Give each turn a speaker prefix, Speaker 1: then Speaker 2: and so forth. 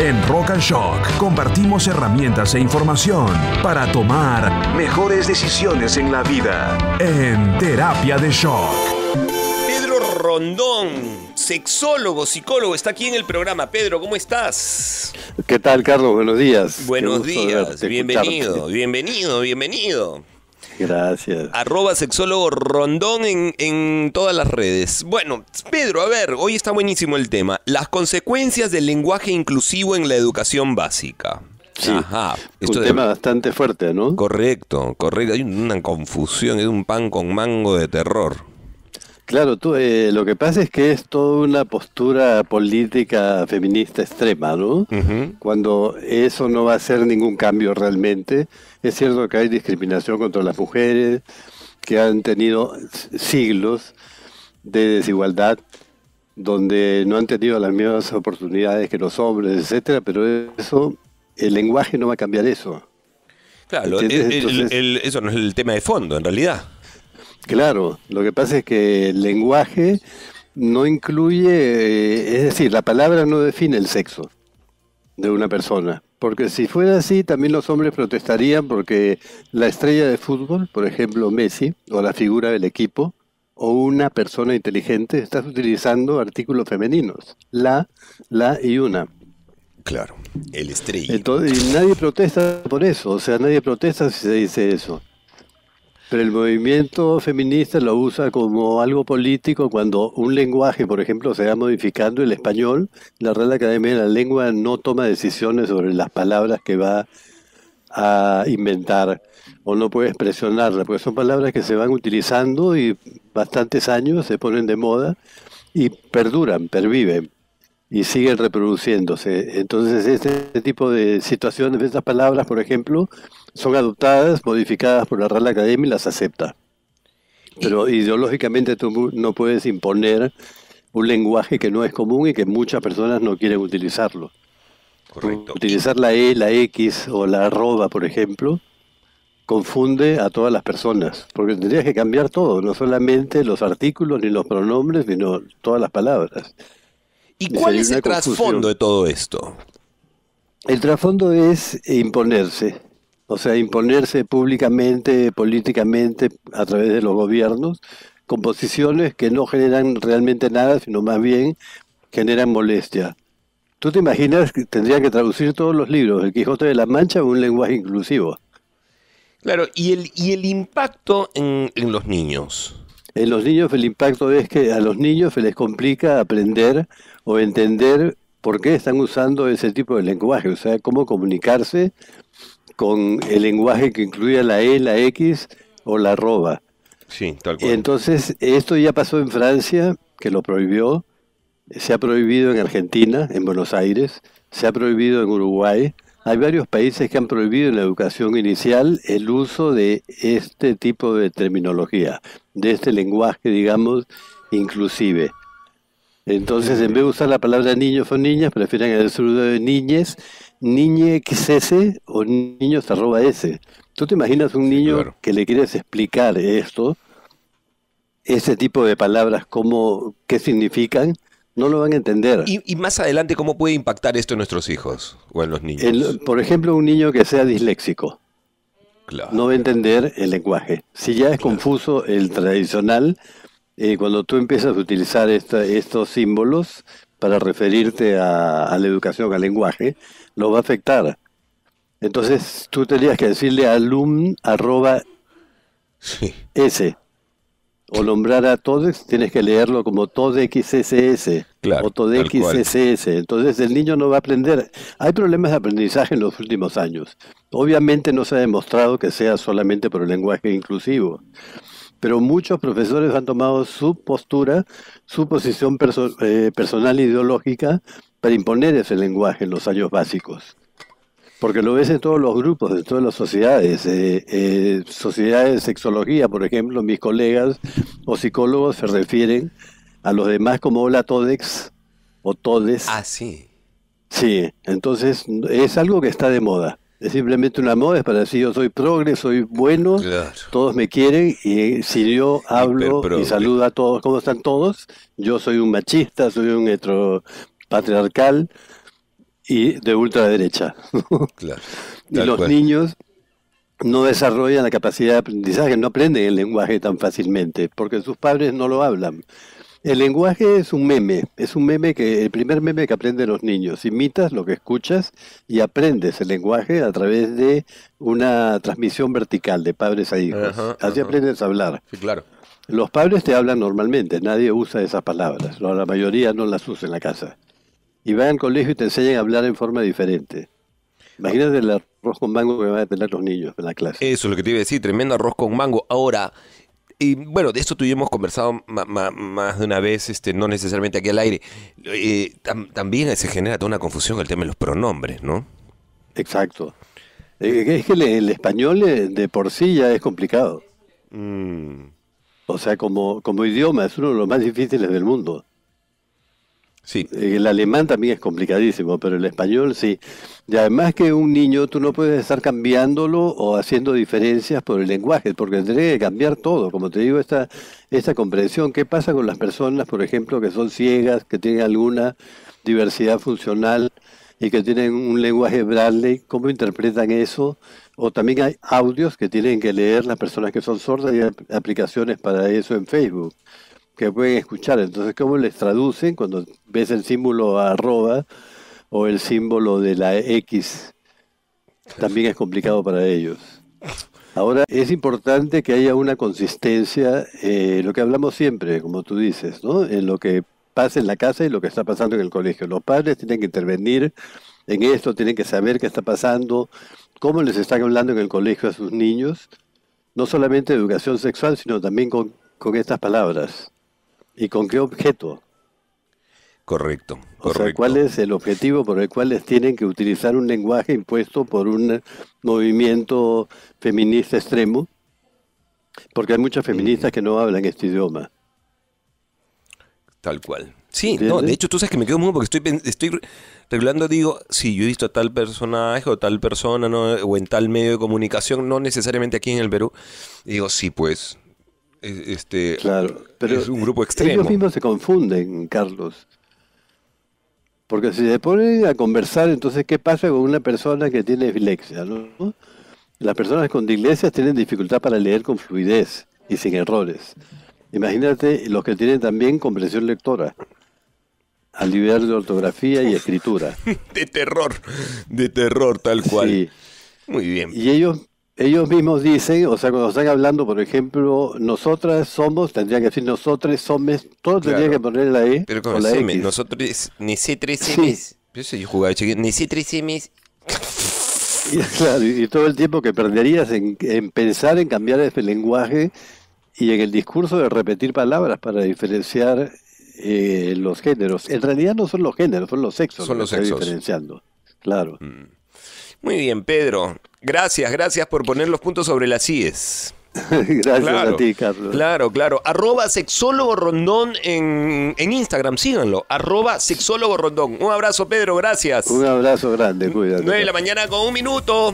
Speaker 1: En Rock and Shock compartimos herramientas e información para tomar mejores decisiones en la vida. En Terapia de Shock. Pedro Rondón, sexólogo, psicólogo, está aquí en el programa. Pedro, ¿cómo estás?
Speaker 2: ¿Qué tal, Carlos? Buenos días. Buenos días. bienvenido,
Speaker 1: bienvenido, bienvenido.
Speaker 2: Gracias.
Speaker 1: Arroba sexólogo rondón en, en todas las redes. Bueno, Pedro, a ver, hoy está buenísimo el tema. Las consecuencias del lenguaje inclusivo en la educación básica. Sí. Ajá. un tema bastante fuerte,
Speaker 2: ¿no? Correcto, correcto. Hay una confusión, es un pan con mango de terror. Claro, tú, eh, lo que pasa es que es toda una postura política feminista extrema, ¿no? Cuando eso no va a hacer ningún cambio realmente. Es cierto que hay discriminación contra las mujeres, que han tenido siglos de desigualdad, donde no han tenido las mismas oportunidades que los hombres, etcétera, pero eso, el lenguaje no va a cambiar eso.
Speaker 1: Claro, eso
Speaker 2: no es el tema de fondo, en realidad. Claro, lo que pasa es que el lenguaje no incluye, eh, es decir, la palabra no define el sexo de una persona. Porque si fuera así, también los hombres protestarían porque la estrella de fútbol, por ejemplo Messi, o la figura del equipo, o una persona inteligente, estás utilizando artículos femeninos. La, la y una. Claro, el estrella. Entonces, y nadie protesta por eso, o sea, nadie protesta si se dice eso. Pero el movimiento feminista lo usa como algo político cuando un lenguaje, por ejemplo, se va modificando el español, la Real Academia de la Lengua no toma decisiones sobre las palabras que va a inventar o no puede expresionarlas, porque son palabras que se van utilizando y bastantes años se ponen de moda y perduran, perviven y siguen reproduciéndose. Entonces, este tipo de situaciones, estas palabras, por ejemplo, son adoptadas, modificadas por la Real Academia y las acepta. Pero ideológicamente tú no puedes imponer un lenguaje que no es común y que muchas personas no quieren utilizarlo. Utilizar la E, la X o la arroba, por ejemplo, confunde a todas las personas, porque tendrías que cambiar todo, no solamente los artículos ni los pronombres, sino todas las palabras. ¿Y cuál es el trasfondo de todo esto? El trasfondo es imponerse, o sea, imponerse públicamente, políticamente, a través de los gobiernos, con posiciones que no generan realmente nada, sino más bien generan molestia. ¿Tú te imaginas que tendría que traducir todos los libros, El Quijote de la Mancha, a un lenguaje inclusivo? Claro, y el, y el impacto en, en los niños. En los niños el impacto es que a los niños se les complica aprender o entender por qué están usando ese tipo de lenguaje, o sea, cómo comunicarse con el lenguaje que incluye la E, la X o la arroba. Sí, tal cual. Entonces, esto ya pasó en Francia, que lo prohibió, se ha prohibido en Argentina, en Buenos Aires, se ha prohibido en Uruguay, hay varios países que han prohibido en la educación inicial el uso de este tipo de terminología, de este lenguaje, digamos, inclusive. Entonces, en vez de usar la palabra niños o niñas, prefieren el saludo de niñes, xs o niños arroba s. ¿Tú te imaginas un niño que le quieres explicar esto, ese tipo de palabras, cómo, qué significan? No lo van a entender. ¿Y, más adelante cómo puede impactar esto en nuestros hijos o en los niños? por ejemplo, un niño que sea disléxico. No va a entender el lenguaje. Si ya es confuso el tradicional, eh, cuando tú empiezas a utilizar estos símbolos para referirte a, la educación, al lenguaje, lo va a afectar. Entonces tú tenías que decirle alum arroba s o nombrar a todes, tienes que leerlo como todexss claro, o todexss. Entonces el niño no va a aprender. Hay problemas de aprendizaje en los últimos años. Obviamente no se ha demostrado que sea solamente por el lenguaje inclusivo. Pero muchos profesores han tomado su postura, su posición eh, personal e ideológica para imponer ese lenguaje en los años básicos. Porque lo ves en todos los grupos, en todas las sociedades. Eh, eh, sociedades de sexología, por ejemplo, mis colegas o psicólogos se refieren a los demás como hola todex o todes. Ah, sí. Sí, entonces es algo que está de moda. Es simplemente una moda, es para decir yo soy progre, soy bueno, todos me quieren y eh, si yo hablo y saludo a todos, ¿cómo están todos? Yo soy un machista, soy un heteropatriarcal, y de ultraderecha. y los niños no desarrollan la capacidad de aprendizaje, no aprenden el lenguaje tan fácilmente, porque sus padres no lo hablan. El lenguaje es un meme, es un meme que el primer meme que aprenden los niños. Imitas lo que escuchas y aprendes el lenguaje a través de una transmisión vertical de padres a hijos. Así aprendes a hablar. Los padres te hablan normalmente, nadie usa esas palabras, la mayoría no las usa en la casa y van al colegio y te enseñan a hablar en forma diferente. Imagínate el arroz con mango que van a tener los niños en la clase.
Speaker 1: Eso es lo que te iba a decir, tremendo arroz con mango. Ahora, y bueno, de esto tú y yo hemos conversado más de una vez, este, no necesariamente aquí al aire. Eh, también se genera toda una
Speaker 2: confusión el tema de los pronombres, ¿no? Exacto. Eh, es que el, español eh, de por sí ya es complicado. Mm. O sea, como, como idioma es uno de los más difíciles del mundo. Sí. Eh, el alemán también es complicadísimo, pero el español sí. Y además que un niño tú no puedes estar cambiándolo o haciendo diferencias por el lenguaje, porque tendría que cambiar todo. Como te digo, esta, esta comprensión, ¿qué pasa con las personas, por ejemplo, que son ciegas, que tienen alguna diversidad funcional y que tienen un lenguaje braille? ¿Cómo interpretan eso? O también hay audios que tienen que leer las personas que son sordas y hay aplicaciones para eso en Facebook que pueden escuchar. Entonces, ¿cómo les traducen cuando ves el símbolo arroba o el símbolo de la X? También es complicado para ellos. Ahora, es importante que haya una consistencia, eh, lo que hablamos siempre, como tú dices, ¿no? en lo que pasa en la casa y lo que está pasando en el colegio. Los padres tienen que intervenir en esto, tienen que saber qué está pasando, cómo les están hablando en el colegio a sus niños, no solamente de educación sexual, sino también con, con estas palabras. ¿Y con qué objeto? Correcto, O sea, ¿cuál es el objetivo por el cual tienen que utilizar un lenguaje impuesto por un movimiento feminista extremo? Porque hay muchas feministas mm. que no hablan este idioma. Tal cual. Sí, no, de hecho tú sabes que me quedo muy... porque estoy, estoy
Speaker 1: regulando, digo, si yo he visto a tal personaje o tal persona o en tal medio de comunicación, no necesariamente aquí en el Perú. digo, sí, pues, e, este, claro, pero es un grupo extremo. Ellos
Speaker 2: mismos se confunden, Carlos. Porque si se ponen a conversar, entonces, ¿qué pasa con una persona que tiene dislexia? Las personas con dislexia tienen dificultad para leer con fluidez y sin errores. Imagínate los que tienen también comprensión lectora al nivel de ortografía y escritura. De terror, de terror tal cual. Muy bien. Y ellos ellos mismos dicen, o sea, cuando están hablando, por ejemplo, nosotras somos, tendrían que decir nosotros somos, todos tendrían que poner la E. la X.
Speaker 1: nosotros, ni c sí.
Speaker 2: y, claro, y todo el tiempo que perderías en, pensar en cambiar el lenguaje y en el discurso de repetir palabras para diferenciar eh, los géneros. En realidad no son los géneros, son los sexos son los, que están diferenciando. Claro. Mm.
Speaker 1: Muy bien, Pedro. Gracias, gracias por poner los puntos sobre las IES.
Speaker 2: Gracias claro, a ti, Carlos.
Speaker 1: Claro, claro. Arroba sexólogo rondón en, en, Instagram, síganlo. Arroba sexólogo rondón. Un abrazo, Pedro, gracias. Un abrazo grande, cuídate. 9 de la mañana con un minuto.